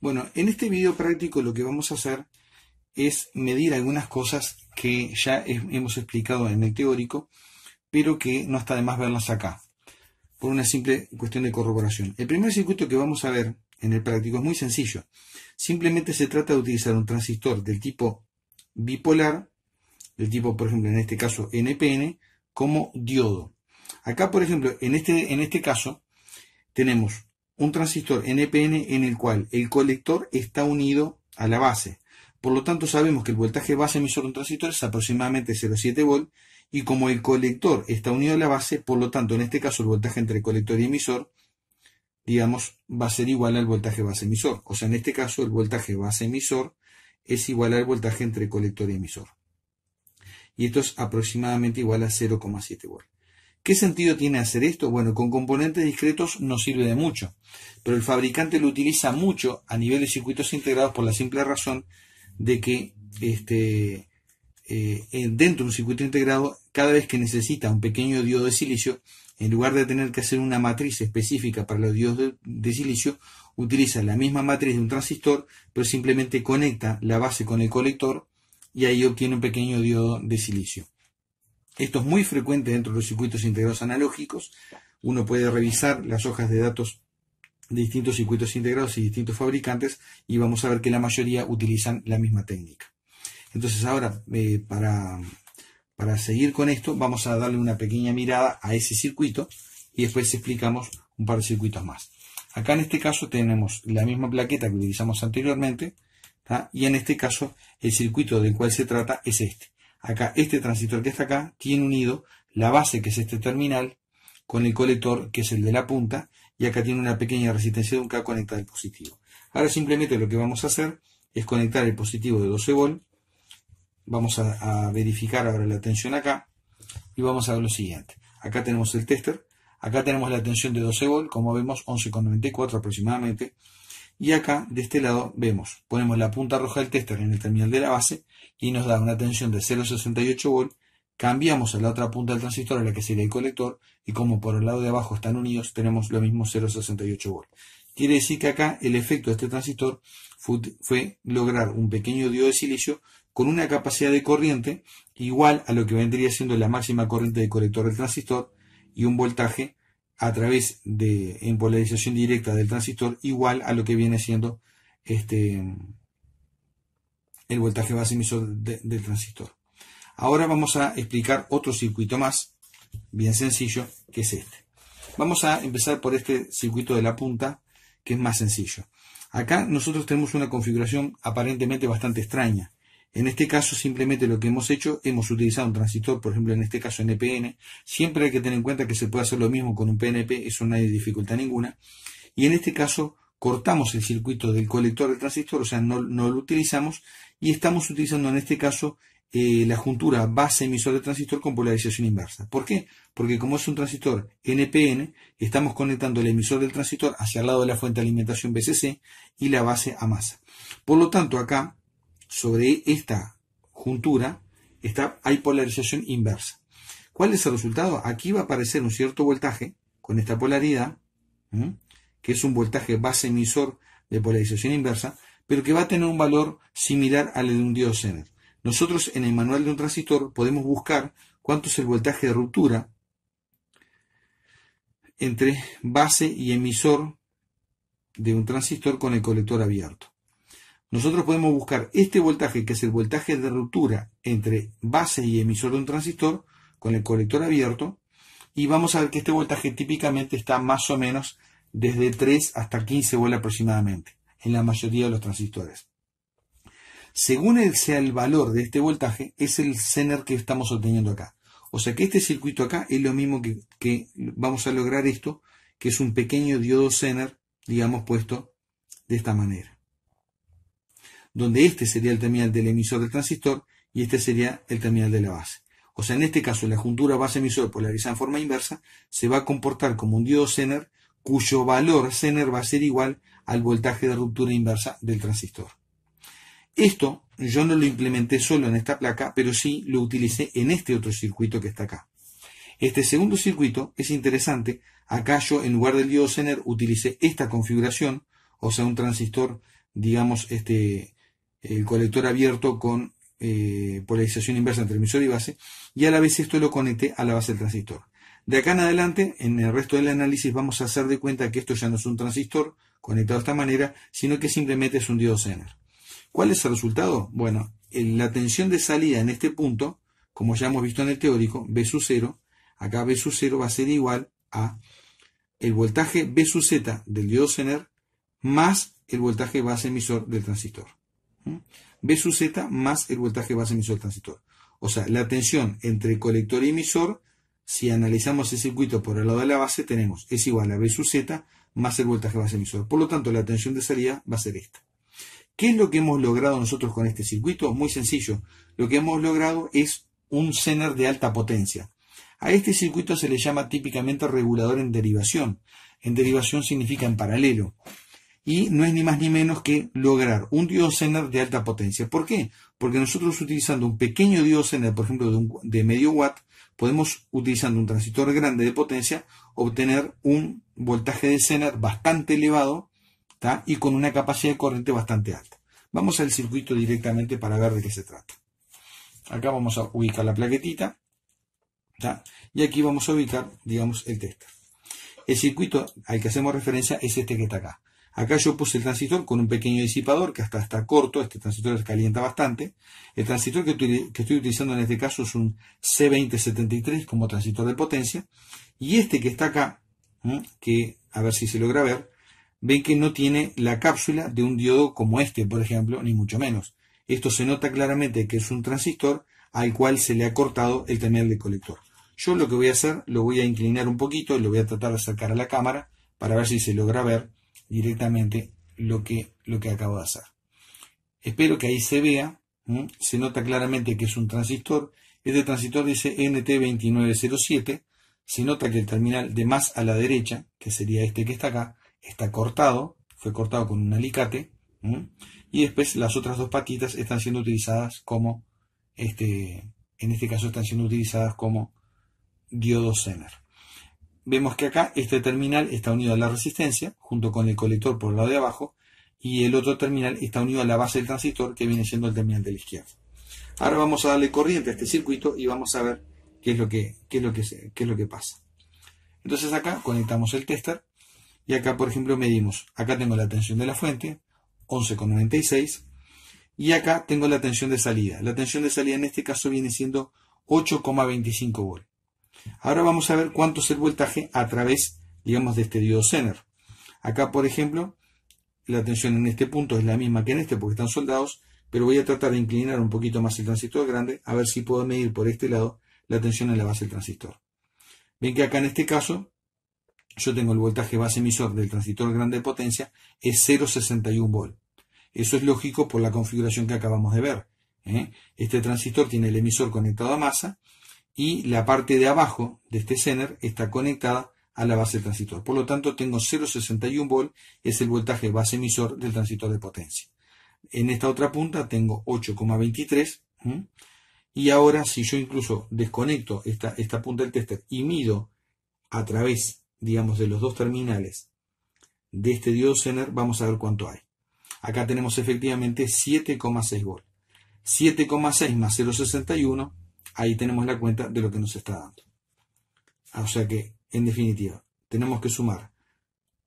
Bueno, en este video práctico lo que vamos a hacer es medir algunas cosas que ya hemos explicado en el teórico, pero que no está de más verlas acá, por una simple cuestión de corroboración. El primer circuito que vamos a ver en el práctico es muy sencillo. Simplemente se trata de utilizar un transistor del tipo bipolar, del tipo, por ejemplo, en este caso NPN, como diodo. Acá, por ejemplo, en este, en este caso, tenemos un transistor NPN en el cual el colector está unido a la base. Por lo tanto, sabemos que el voltaje base emisor de un transistor es aproximadamente 0,7 volt y como el colector está unido a la base, por lo tanto, en este caso el voltaje entre colector y emisor, digamos, va a ser igual al voltaje base emisor. O sea, en este caso el voltaje base emisor es igual al voltaje entre colector y emisor. Y esto es aproximadamente igual a 0,7 volt. ¿Qué sentido tiene hacer esto? Bueno, con componentes discretos no sirve de mucho, pero el fabricante lo utiliza mucho a nivel de circuitos integrados por la simple razón de que este, eh, dentro de un circuito integrado, cada vez que necesita un pequeño diodo de silicio, en lugar de tener que hacer una matriz específica para los diodos de, de silicio, utiliza la misma matriz de un transistor, pero simplemente conecta la base con el colector y ahí obtiene un pequeño diodo de silicio. Esto es muy frecuente dentro de los circuitos integrados analógicos. Uno puede revisar las hojas de datos de distintos circuitos integrados y distintos fabricantes y vamos a ver que la mayoría utilizan la misma técnica. Entonces ahora, eh, para, seguir con esto, vamos a darle una pequeña mirada a ese circuito y después explicamos un par de circuitos más. Acá en este caso tenemos la misma plaqueta que utilizamos anteriormente y en este caso el circuito del cual se trata es este acá este transistor que está acá tiene unido la base que es este terminal con el colector que es el de la punta y acá tiene una pequeña resistencia de un K conectada al positivo. Ahora simplemente lo que vamos a hacer es conectar el positivo de 12 volt. Vamos a, verificar ahora la tensión acá y vamos a ver lo siguiente. Acá tenemos el tester, acá tenemos la tensión de 12 volt, como vemos 11,94 aproximadamente. Y acá, de este lado, vemos, ponemos la punta roja del tester en el terminal de la base y nos da una tensión de 0,68 volt. Cambiamos a la otra punta del transistor, a la que sería el colector, y como por el lado de abajo están unidos, tenemos lo mismo 0,68 volt. Quiere decir que acá el efecto de este transistor fue, lograr un pequeño diodo de silicio con una capacidad de corriente igual a lo que vendría siendo la máxima corriente de colector del transistor y un voltaje a través de en polarización directa del transistor igual a lo que viene siendo este, el voltaje base emisor del transistor. Ahora vamos a explicar otro circuito más, bien sencillo, que es este. Vamos a empezar por este circuito de la punta, que es más sencillo. Acá nosotros tenemos una configuración aparentemente bastante extraña. En este caso, simplemente lo que hemos hecho, hemos utilizado un transistor, por ejemplo, en este caso NPN. Siempre hay que tener en cuenta que se puede hacer lo mismo con un PNP, eso no hay dificultad ninguna. Y en este caso, cortamos el circuito del colector del transistor, o sea, no, lo utilizamos, y estamos utilizando en este caso eh, la juntura base emisor del transistor con polarización inversa. ¿Por qué? Porque como es un transistor NPN, estamos conectando el emisor del transistor hacia el lado de la fuente de alimentación BCC y la base a masa. Por lo tanto, acá sobre esta juntura hay polarización inversa. ¿Cuál es el resultado? Aquí va a aparecer un cierto voltaje con esta polaridad, que es un voltaje base emisor de polarización inversa, pero que va a tener un valor similar al de un diodo Zener. Nosotros en el manual de un transistor podemos buscar cuánto es el voltaje de ruptura entre base y emisor de un transistor con el colector abierto nosotros podemos buscar este voltaje, que es el voltaje de ruptura entre base y emisor de un transistor, con el colector abierto, y vamos a ver que este voltaje típicamente está más o menos desde 3 hasta 15 volts aproximadamente, en la mayoría de los transistores. Según sea el valor de este voltaje, es el zener que estamos obteniendo acá. O sea que este circuito acá es lo mismo que, que vamos a lograr esto, que es un pequeño diodo zener, digamos, puesto de esta manera donde este sería el terminal del emisor del transistor y este sería el terminal de la base. O sea, en este caso, la juntura base-emisor polarizada en forma inversa se va a comportar como un diodo Zener, cuyo valor Zener va a ser igual al voltaje de ruptura inversa del transistor. Esto yo no lo implementé solo en esta placa, pero sí lo utilicé en este otro circuito que está acá. Este segundo circuito es interesante. Acá yo, en lugar del diodo Zener, utilicé esta configuración, o sea, un transistor, digamos, este, el colector abierto con eh, polarización inversa entre emisor y base, y a la vez esto lo conecté a la base del transistor. De acá en adelante, en el resto del análisis vamos a hacer de cuenta que esto ya no es un transistor conectado de esta manera, sino que simplemente es un diodo Zener. ¿Cuál es el resultado? Bueno, la tensión de salida en este punto, como ya hemos visto en el teórico, B 0, acá B 0 va a ser igual a el voltaje B del diodo Zener más el voltaje base emisor del transistor. B sub Z más el voltaje base emisor transitor O sea, la tensión entre colector y emisor, si analizamos el circuito por el lado de la base, tenemos es igual a B sub Z más el voltaje base emisor. Por lo tanto, la tensión de salida va a ser esta. ¿Qué es lo que hemos logrado nosotros con este circuito? Muy sencillo. Lo que hemos logrado es un zener de alta potencia. A este circuito se le llama típicamente regulador en derivación. En derivación significa en paralelo y no es ni más ni menos que lograr un diocener de alta potencia. ¿Por qué? Porque nosotros utilizando un pequeño diocener, por ejemplo, de, medio watt, podemos, utilizando un transistor grande de potencia, obtener un voltaje de Zener bastante elevado y con una capacidad de corriente bastante alta. Vamos al circuito directamente para ver de qué se trata. Acá vamos a ubicar la plaquetita y aquí vamos a ubicar, digamos, el tester. El circuito al que hacemos referencia es este que está acá. Acá yo puse el transistor con un pequeño disipador que hasta está corto, este transistor calienta bastante. El transistor que, que estoy utilizando en este caso es un C2073 como transistor de potencia. Y este que está acá, que a ver si se logra ver, ven que no tiene la cápsula de un diodo como este, por ejemplo, ni mucho menos. Esto se nota claramente que es un transistor al cual se le ha cortado el terminal de colector. Yo lo que voy a hacer, lo voy a inclinar un poquito, lo voy a tratar de acercar a la cámara para ver si se logra ver directamente lo que, lo que acabo de hacer. Espero que ahí se vea, se nota claramente que es un transistor. Este transistor dice NT2907, se nota que el terminal de más a la derecha, que sería este que está acá, está cortado, fue cortado con un alicate, y después las otras dos patitas están siendo utilizadas como, este, en este caso están siendo utilizadas como diodo Zener. Vemos que acá este terminal está unido a la resistencia, junto con el colector por el lado de abajo, y el otro terminal está unido a la base del transistor, que viene siendo el terminal de la izquierda. Ahora vamos a darle corriente a este circuito y vamos a ver qué es lo que, qué es lo que, qué es lo que pasa. Entonces acá conectamos el tester y acá, por ejemplo, medimos. Acá tengo la tensión de la fuente, 11,96. Y acá tengo la tensión de salida. La tensión de salida en este caso viene siendo 8,25 volts. Ahora vamos a ver cuánto es el voltaje a través, digamos, de este diodo Zener. Acá, por ejemplo, la tensión en este punto es la misma que en este porque están soldados, pero voy a tratar de inclinar un poquito más el transistor grande a ver si puedo medir por este lado la tensión en la base del transistor. Ven que acá en este caso yo tengo el voltaje base emisor del transistor grande de potencia es 0,61 volt. Eso es lógico por la configuración que acabamos de ver. ¿eh? Este transistor tiene el emisor conectado a masa y la parte de abajo de este zener está conectada a la base del transistor. Por lo tanto, tengo 0,61 volt, es el voltaje base emisor del transistor de potencia. En esta otra punta tengo 8,23. Y ahora, si yo incluso desconecto esta, esta punta del tester y mido a través, digamos, de los dos terminales de este diodo Zener, vamos a ver cuánto hay. Acá tenemos efectivamente 7,6 volt. 7,6 más 0,61 ahí tenemos la cuenta de lo que nos está dando. Ah, o sea que, en definitiva, tenemos que sumar.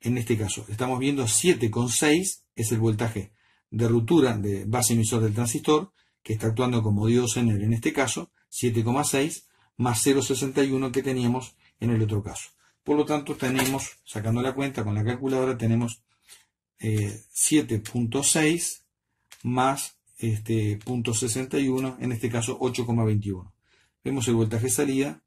En este caso, estamos viendo 7,6 es el voltaje de ruptura de base emisor del transistor, que está actuando como en el en este caso, 7,6 más 0,61 que teníamos en el otro caso. Por lo tanto, tenemos, sacando la cuenta con la calculadora, tenemos 7.6 eh, más este, punto 61, en este caso 8,21. Vemos el voltaje salida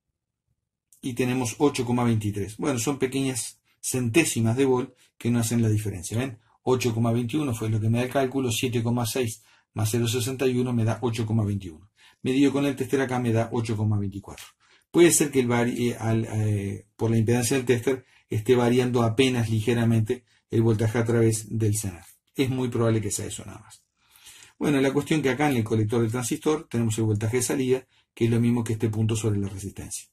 y tenemos 8,23. Bueno, son pequeñas centésimas de volt que no hacen la diferencia. ¿Ven? 8,21 fue lo que me da el cálculo, 7,6 más 0,61 me da 8,21. Medido con el tester acá me da 8,24. Puede ser que el eh, al, eh, por la impedancia del tester esté variando apenas ligeramente el voltaje a través del senar, Es muy probable que sea eso nada más. Bueno, la cuestión que acá en el colector del transistor tenemos el voltaje de salida, que es lo mismo que este punto sobre la resistencia.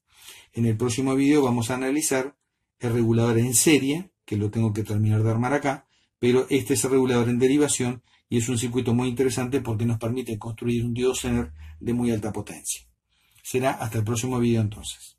En el próximo video vamos a analizar el regulador en serie, que lo tengo que terminar de armar acá, pero este es el regulador en derivación y es un circuito muy interesante porque nos permite construir un diodo de muy alta potencia. Será hasta el próximo video entonces.